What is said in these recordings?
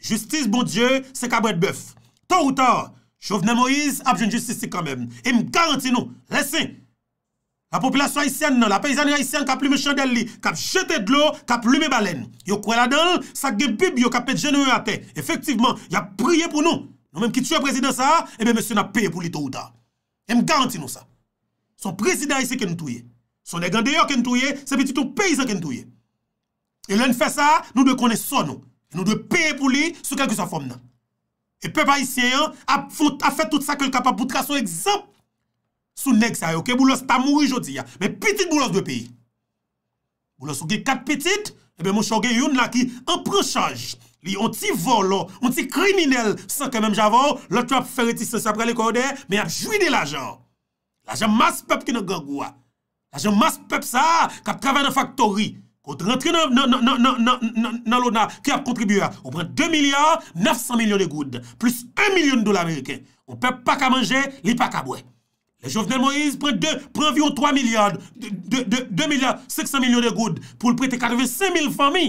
Justice, bon dieu, se kabwèd bèf. Tò ou tò, jòvnè Moïse, ap jèn justice si kwa mèm. E m garanti nou, lèsè. La populasyon haïsyan non, nan, la peysanè haïsyan ka plume chandel li, ka jètè d'lo, ka plume balèn. Yo kwen la dan, sa gè bib yo ka pet jèn ou atè. Efektivman, ya priye pou nou. Nou mèm ki tchè prezident sa, e mèm mèsè na peye pou li tò ou tò. E m garanti nou sa. Son prezident haïsyan ken touye. Son e gandeyò ken touye, se petitou peysan ken touye. E lèn fè sa, nou Nou dwe peye pou li, sou kel ki sa fom nan. E pe pa isye an, ap fote, ap fote tout sa kel kapap, pou tra sou ekzamp, sou neg sa yon, ke boulos oh. ta mouri jodi ya, me pitit boulos dwe peye. Boulos ou ki kat pitit, ebe moun chogue yon la ki, an prechage, li anti-volo, anti-kriminel, sa ke menm javou, lout wap fereti se se apre le kode, me ap jwide la jan. La jan mas pep ki nan gangwa. La jan mas pep sa, kap traver de faktori, Ou rentre nan lona ki ap kontribuya. Ou pren 2 milyard 900 milyon de goud. Plus 1 milyon de dola Ameriken. Ou pep pa ka manje, li pa ka bwe. Le jovenel Moise pren 2, pren environ 3 milyard. 2 milyard 500 milyon de goud. Pou l'prete karve 5 mil fami.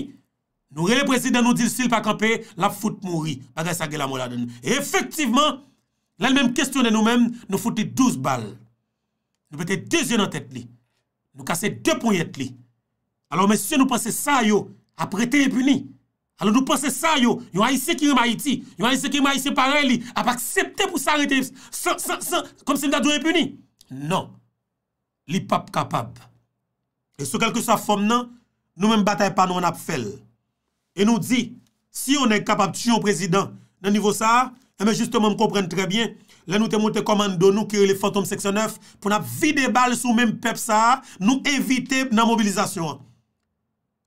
Nou re le prezident nou di l'sil pa kampe, la foute mou ri. La gay sa gela mou la den. E efektiveman, la l'mem kestyone nou men, nou foute 12 bal. Nou pete 2 yen an tete li. Nou kase 2 ponyet li. alon men se nou panse sa yo, ap rete epuni. Alon nou panse sa yo, yon aise ki remaiti, yon aise ki remaiti parè li, ap aksepte pou sa rete, kom se mda doun epuni. Non, li pap kapap. E sou kelke sa fom nan, nou men batay pa nou an ap fel. E nou di, si yon en kapap tuyo prezident, nan nivou sa, e men juste men m kompren trebyen, la nou te mwote komando nou ki re le fantom seksyon 9, pou nan vide bal sou men pep sa, nou evite nan mobilizasyon an.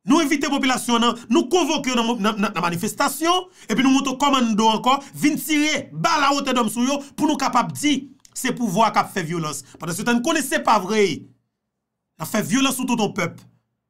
Nou evite popilasyon nan, nou konvokyo nan manifestasyon, epi nou mwoto komando ankon, vintire, ba la ote dom sou yo, pou nou kapap di se pouvo akap fe vyolos. Padre se ta n kone se pa vre, la fe vyolos sou touton pep.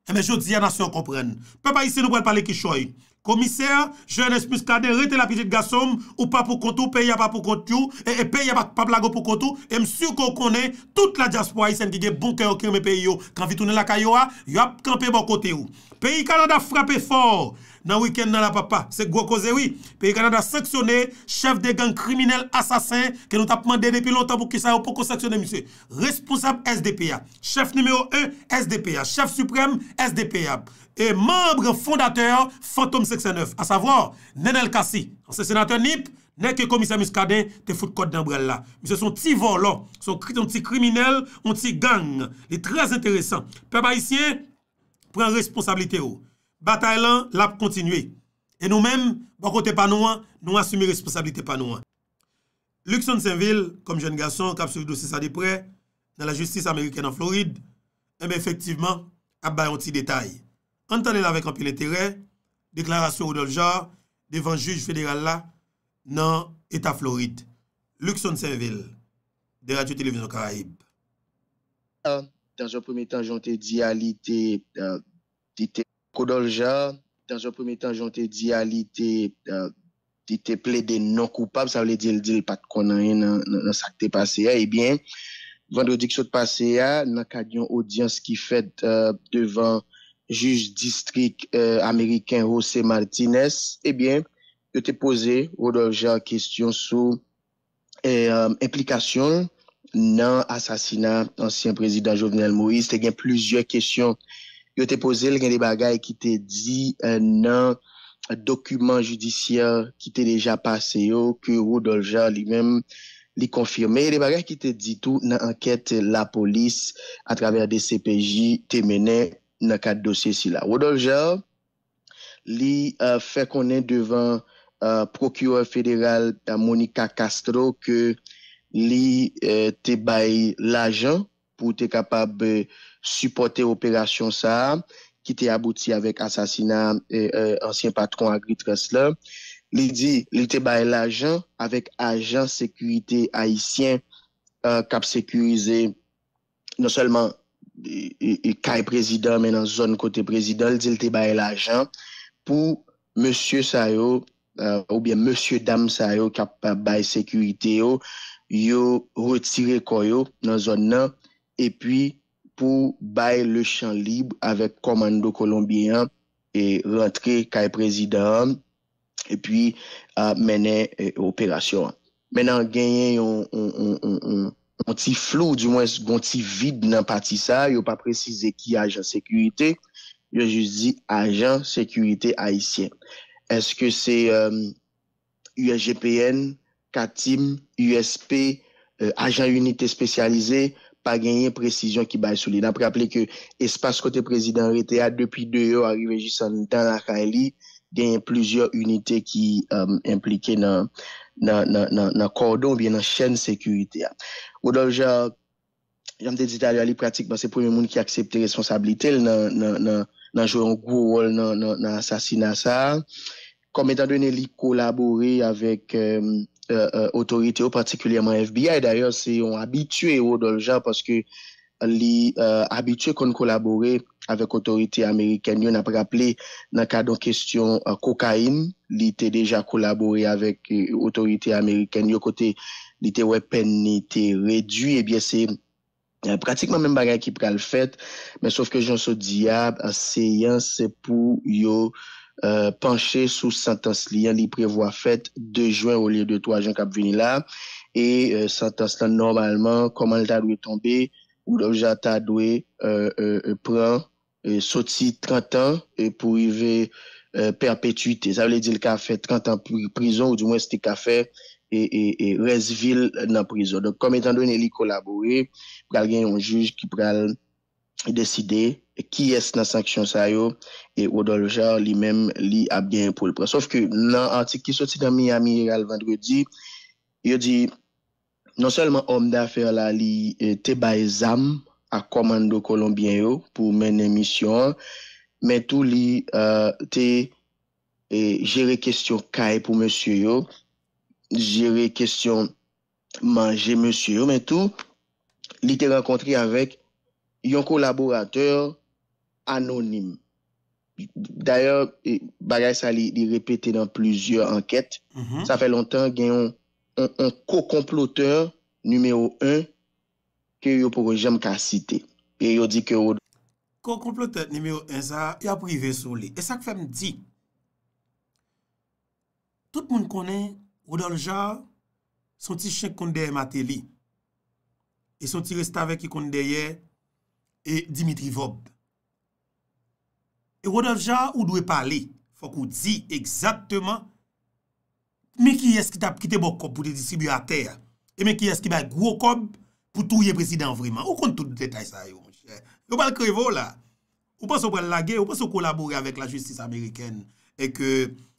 E men jyo di a nasyon kompren. Pe pa isi nou pou el pale ki choye. Komiser, jen espus kade, rete la pijit gasom, ou pa pou kontou, pe ya pa pou kontou, e pe ya pa pa blago pou kontou, e msou kon konen, tout la jaspo bon ah, a yisen di de bon kèyo kèyo me pe yo, kan vitounen la kèyo a, yop, kan pe bon kote yo. Peyi Kanada frape for! nan wiken nan la papa. Se gwa kozewi, pe yi kanada seksyonè, chef de gang kriminel asasen, ke nou tap mandè depi lontan pou ki sa yo pou kon seksyonè, responsab SDPA. Chef numéro 1, SDPA. Chef suprèm, SDPA. E membre fondateur, Fantom 69. A savo, nen el kasi. Anse senatè nip, nen ke komisè miskaden, te foute kote nan brella. Mise son ti volon, son ti kriminel, son ti gang. E trez enteresan. Pe ba isyen, pren responsabilite ou. Oh. Batay lan, la pou kontinue. E nou men, bon kote pa nou an, nou asume responsabilite pa nou an. Luxon Saint-Ville, kom jen gason, kap suri dosi sa di pre, nan la justis Ameriken an Floride, eme eh efektiveman, ap bayon ti detay. Antane la vek an pil etere, deklarasyon ou dol jor, devan juj federal la, nan Eta Floride. Luxon Saint-Ville, de Radio Televison Karaib. Dans an premier temps, jante di alite, euh, dan pite, Rodolja, dan jan pweme tan jan te di alite te ple de nan koupab, sa wale di l di l pat konan yon nan sakte pase ya. Ebyen, eh vandredik sot pase ah, ya, nan kadyon audyans ki fet euh, devan juj distrik euh, Ameriken José Martínez, ebyen, eh yo te pose Rodolja kestyon sou e euh, implikasyon nan asasina ansyen prezident Jovenel Moïse. Te gen pluzyon kestyon. Yo te pose l gen de bagay ki te di euh, nan dokumen judisyen ki te deja pase yo ki Wodolja li menm li konfirme. E de bagay ki te di tou nan anket la polis atraver de CPJ te mene nan kat dosye si la. Wodolja li euh, fe konen devan euh, prokure federal Monika Castro ke li te bayi la jan. Ou te kapab eh, supporte operasyon sa Ki te abouti avèk asasina eh, eh, Ansyen patron agritres la Li di, li te baye l'ajan Avèk ajan sekurite aisyen Kap sekurize Non selman Kay prezident men nan zon kote prezident Li di, li te baye l'ajan Pou monsye sayo Ou bien monsye dam sayo Kap baye sekurite yo Yo retire koyo nan zon nan epi pou bay le chan lib avek komando kolombiyan e rentre ka e prezidam epi menen euh, operasyon. Menan genyen yon ti flou, di mwen yon ti vid nan pati sa, yo pa prezise ki ajan sekurite, yo jis di ajan sekurite aisyen. Eske se USGPN, euh, Katim, USP, euh, ajan unité spesyalizey, pa genyen presisyon ki bay sou li. Dan pre aple ke espas kote prezident rete ya, depi de yo arive jis an tan akha li, genyen plujer unitè ki um, implike nan kordon biye nan chen sekurite ya. Odovja, jante dita li pratik, ban se pou yon moun ki aksepte responsabli tel nan jou yon kou wol nan asasina sa. Kom etan dene li kolabori avèk... Um, otorite euh, euh, euh, yo, partikulyaman FBI d'ayor se yon abitue yo do lja paske li abitue kon kolabore avek otorite Ameriken yo napraple nan ka don kestyon kokain, li te deja kolabore avek otorite Ameriken yo kote li te wè pen ni te redwi, ebyen se pratikman men bagay ki pral fèt men sof ke jonsou diya se yon se pou yo Euh, panche sou santans li an li prevo a fèt 2 juen ou liye 2-3 juen kap veni la e santans lan normalman koman l ta dwe euh, euh, tombe ou l orja ta dwe pran soti 30 an pou yve perpetuite sa wale di l ka fèt 30 an pou yve prizon ou di mwen sti ka fèt e resvil nan prizon kom etan dwen li kolabowe pral gen yon juj ki pral deside ki es nan sanksyon sa yo e wadol jar li men li ap gen pou l pras. Sof ki nan antik ki soti nan mi amiral vendredi yo di non selman om da fer la li e, te bay zam a komando kolombien yo pou men emisyon men tou li e, te e, jere kestyon kay pou monsiyo yo jere kestyon manje monsiyo yo men tou li te rakontri avek yon kolaborateur anonim. D'ayor, bagay sa li repete dan plizye anket. Sa fe lontan gen yon koko comploteur nimeyo 1 ke yon proje mka cite. Koko comploteur nimeyo 1 sa, yon prive sou li. E sak fe mdi. Tout moun konen Rodolja son ti chek kondeye Mateli e son ti restave ki kondeye e Dimitri Vobd. E wadavja ou dwe pale, fok ou di ekzakteman, men ki yes ki tap kite bokob pou de disibu a ter, e men ki yes ki bak wokob pou touye prezident vreman. Ou kon tout detay sa yo, mwen chè. Yo bal krevo la. Ou pan so pral lage, ou pan so kolabori avèk la justice amériken, e ke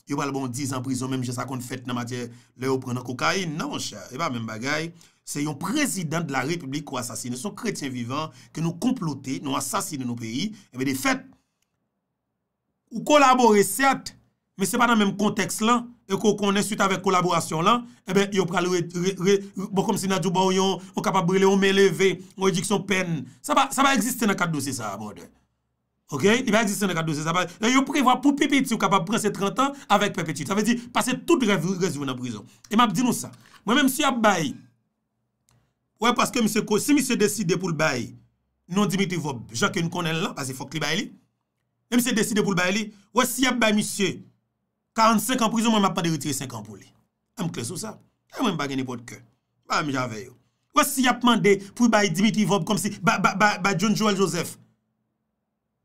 yo bal bon diz an prizon, men mwen chè sa kon fèt nan matè, le ou pran akokay, nan mwen chè. Non, e ba men bagay, se yon prezident de la republik kou asasine, son kretien vivant, ke nou komplote, nou asasine nou peyi, ebe de fèt, Ou kolaboré, sèrt, mè sè pa nan mèm konteks lan, e kou konè süt avè kolaborasyon lan, eh e bè, yo pralou, bon kom sè na djouba ou yon, ou kapap brilè, ou mè levè, ou edik son pen, sa ba, sa ba eksistè nan kat dosè sa, mò dè. Ok, yon prevo apou pipit, si ou kapap prense 30 an, avèk pepetit. Sa vè di, pase tout rejou nan brison. E mè ap di nou sa, mè mè msè ap bayi, wè paske msè ko, si msè deside pou l'bayi, non dimitivob, j Demi se deside pou l bay li, wè si yap bay misye, 45 an prizon mwen mapman de retire 5 an pou li. Am kle sou sa? E eh, mwen bagen epote ke. Ba mi jave yo. Wè si yapman de pou bay Dimitri Vob kom si, ba, ba, ba, John Joel Joseph.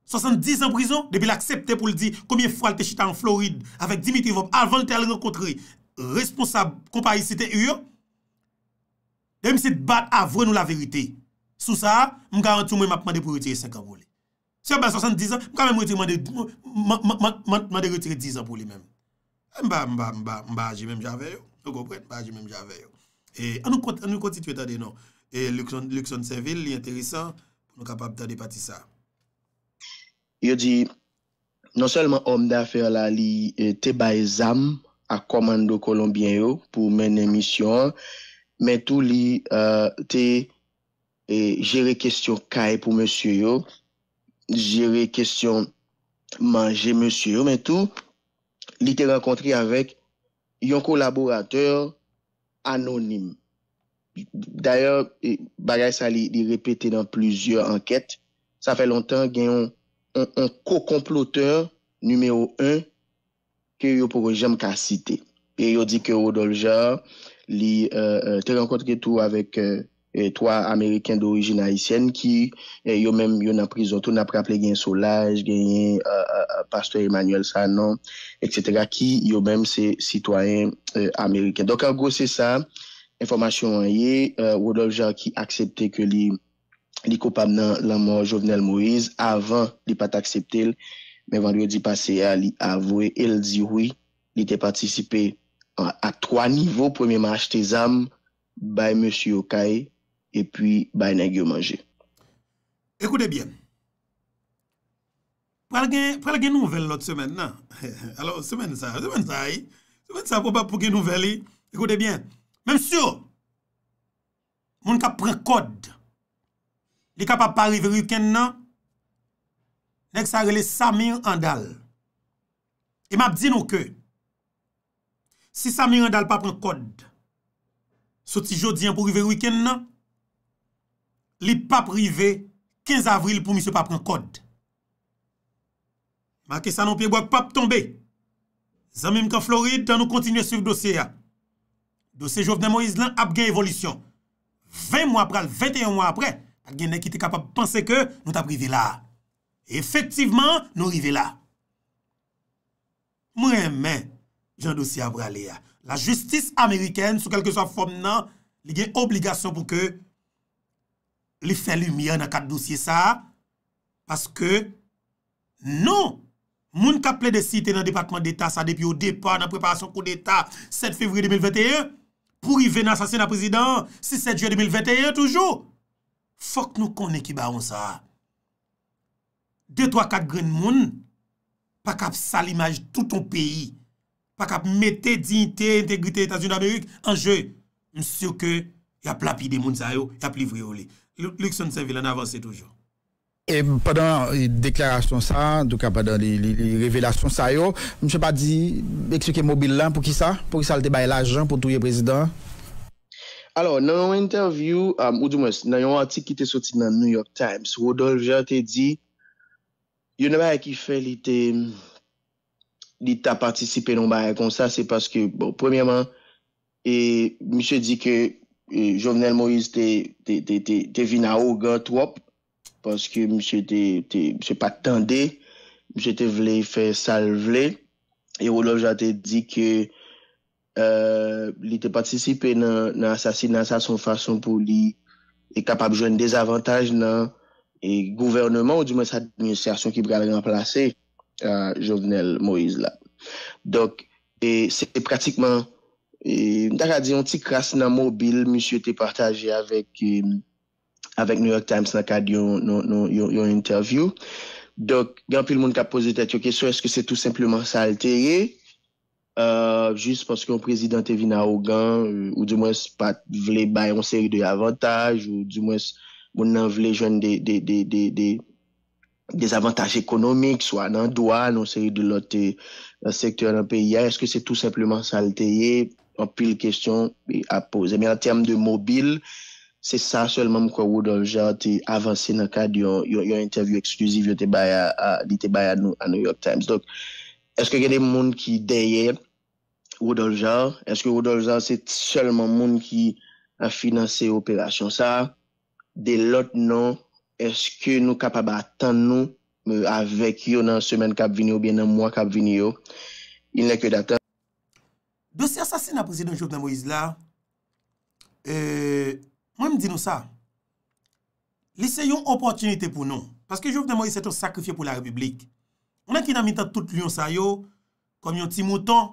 70 an prizon, debi l aksepte pou l di, komye fwa l te chita an Florid, avèk Dimitri Vob, avèk te al renkontre, responsab komparisite yon. Demi se bat avwen nou la verite. Sou sa, mwen garantou mwen mapman de retire 5 an pou li. si yon ba 70 an, m ka mè m wè tire 10 an pou li mèm. M ba aji mèm jave yo, euh, yo go pren, m ba aji mèm jave yo. An nou kontituye tan de nou. E Luxon Seville, li enterissant, nou kapap tan de pati sa. Yo di, non selman om da fe la li, te ba e zam, a komando kolombien yo, pou men emisyon, men tou li, te jere kestyon kaye pou mèsyo yo, jere kestyon manje monsye yo men tou, li te renkontri avèk yon kolaborateur anonim. D'ayor, bagay sa li repete dan plizye anket, sa fè lontan gen yon ko-komploteur numèo 1 ke yo pou rejèm ka site. Pe yo di ke yo doljar, li euh, euh, te renkontri tou avèk E Toa Ameriken do orijin haisyen ki e, yo menm yo nan prizon, tou nan praple gen Solaj, gen euh, euh, euh, pastoy Emmanuel Sanon, et cetera, ki yo menm se sitwayen Ameriken. Donk an gwo se sa, informasyon an ye, wou lòl jan ki aksepte ke li kopab nan la mor Jovenel Moïse, avan li pat akseptel, men vand yo di pase ya li avouye, el di wouye, li te patisipe a troa nivou, pwememan achte zam, bay Monsi Yokae, et puis ba y nè gyo manje. Ekoute bien. Pwa l gen nouvel lot semen nan. Alors semen sa, semen sa ay. Semen sa pou pa pou gen nouvel e. Ekoute bien. Mèm sio, moun ka pren kod, li ka pa pa rive rikèn nan, nèk sa rele Samir Andal. E map di nou ke, si Samir Andal pa pren kod, soti jodi an pou rive rikèn nan, Li pap rive, 15 avril pou mi se pap kon kod. Ma ke sa nan piye wak pap tombe. Zanmim ka Floride, tan nou kontinye suiv dosye ya. Dosye jovnen Moïse lan ap gen evolisyon. 20 mwa pral, 21 mwa apre, ak gen ne ki te kapap panse ke nou tap rive la. Efektiveman, nou rive la. Mwen men, jan dosye a brale ya. La justis Ameriken sou kelke sa fom nan, li gen obligasyon pou ke... li fè l'umye nan kat dosye sa, paske, nou, moun kap plè de site nan departement d'Etat sa, depi ou depa nan preparasyon kou d'Etat, 7 fevri 2021, pou rive nan sasyon nan prezident, 6-7 juay 2021, toujou, fok nou kon ekibaron sa, 2-3-4 gren moun, pa kap sa l'imaj tout ton peyi, pa kap metè dignité, integrité Etats-Unis d'Amérique, anjè, m'siw ke, ya plapi de moun zayou, ya plivri ole, m'siw ke, Lik son se vilan avanse toujou. E padan deklarasyon sa, duka padan li revelasyon sa yo, msè pa di, ek se ke mobil lan pou ki sa? Pou ki sa lte bay l ajan pou touye prezident? Alo, nan yon interview, euh, ou doun mwes, nan yon atik ki te soti nan New York Times, ou don jante di, yon ne bay ki fe li te, li ta patisipe nou bay kon sa, se paske, bon, premiyaman, msè di ke, E, Jovenel Moïse te vina ou gant wop paske msè te patande, msè te vle fè sal vle, e ou lo jate di ke e, li te patisipe nan sasinansan son fason pou li e kapab jwen dezavantaj nan e gouvernement ou di mwen sa administrasyon ki bral renplase Jovenel Moïse la. Dok, e se pratikman E mta kadi yon ti kras nan mobil, misyo te partaje avek e, New York Times na kadi non, non, yon interview. Dok, genpil moun ka pose tet yo kesyon, eske se tout simplement sa alterye? Euh, jist pons ki yon prezident te vi nan ogan, ou di mwes pat vle bay yon seri de avantaj, ou di mwes moun nan vle jen de des avantaj ekonomik, swa nan doan, yon seri de lote euh, sektor nan peyiye, eske se tout simplement sa alterye? an pil kestyon a pose. Me an term de mobil, se sa selman mkwa Wodolja te avanse nan ka diyon interview ekskluziv di te bayan nou an New York Times. Donk, eske geni moun ki deye Wodolja? Eske Wodolja se selman moun ki a finanse operasyon sa? De lot non, eske nou kapaba atan nou avek yo nan semen kap vini yo, bien nan mwa kap vini yo? Il ne ke datan. Besi asasina prezident Jouvenel Moïse euh, la, eee, mwen mdi nou sa, lise yon opportunite pou nou, paske Jouvenel Moïse se ton sakrifye pou la republik. Mwen ki nan minta tout lyon sa yo, kon yon ti moutan,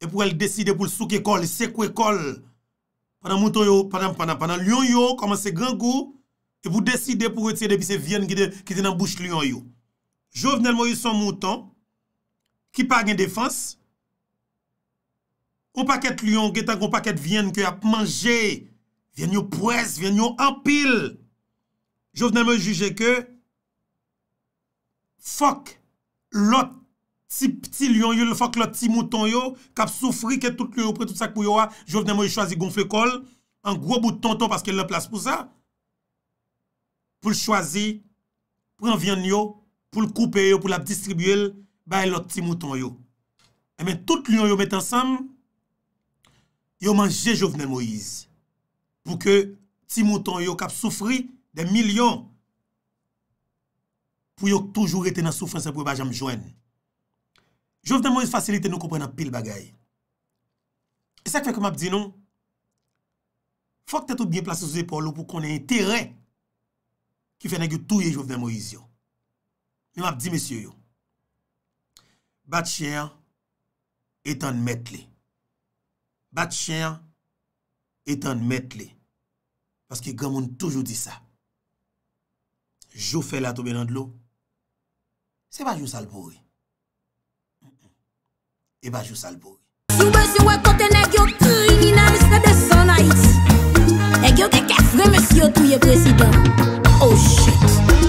e pou el deside pou l souke kol, lise kwe kol, panan moutan yo, panan panan panan, lyon yo, koman se gen gou, e pou deside pou ete depi se vyen gide, ki te nan bouch lyon yo. Jouvenel Moïse son moutan, ki pa gen defans, Kou paket lyon, getan kou paket vyen, ke ap manje, vyen yo pwes, vyen yo empil. Jou vnen mo yu juje ke, fok, lot, ti pti lyon yo, fok lot ti mouton yo, kap soufri, ket tout lyon yo, pre tout sak pou yo a, jou vnen mo yu chwazi gonf le kol, an gwo bouton ton, paske lè plas pou sa, pou l'chwazi, pou an vyen yo, pou l'koupe yo, pou l'ap distribuyel, baye lot ti mouton yo. Emen, eh tout lyon yo met ansam, Yo manje Jouvenel Moïse pou ke ti mouton yo kap soufri de milyon pou yo toujou rete nan soufrense pou e bajan mjwen. Jouvenel Moïse fasilite nou koupre nan pil bagay. E sa kwek mabdi nou, fok te tou bie plase sou zepolo pou konen yon teren ki fene gyo touye Jouvenel Moïse yo. Yo mabdi meseyo yo, bat chenye etan metli. Bat chen, etan metle. Paske gamoun toujou di sa. Jou fè la toube nan dlo, se ba jou salbou. E ba jou salbou. Jou fè la toube nan dlo, se ba jou salbou.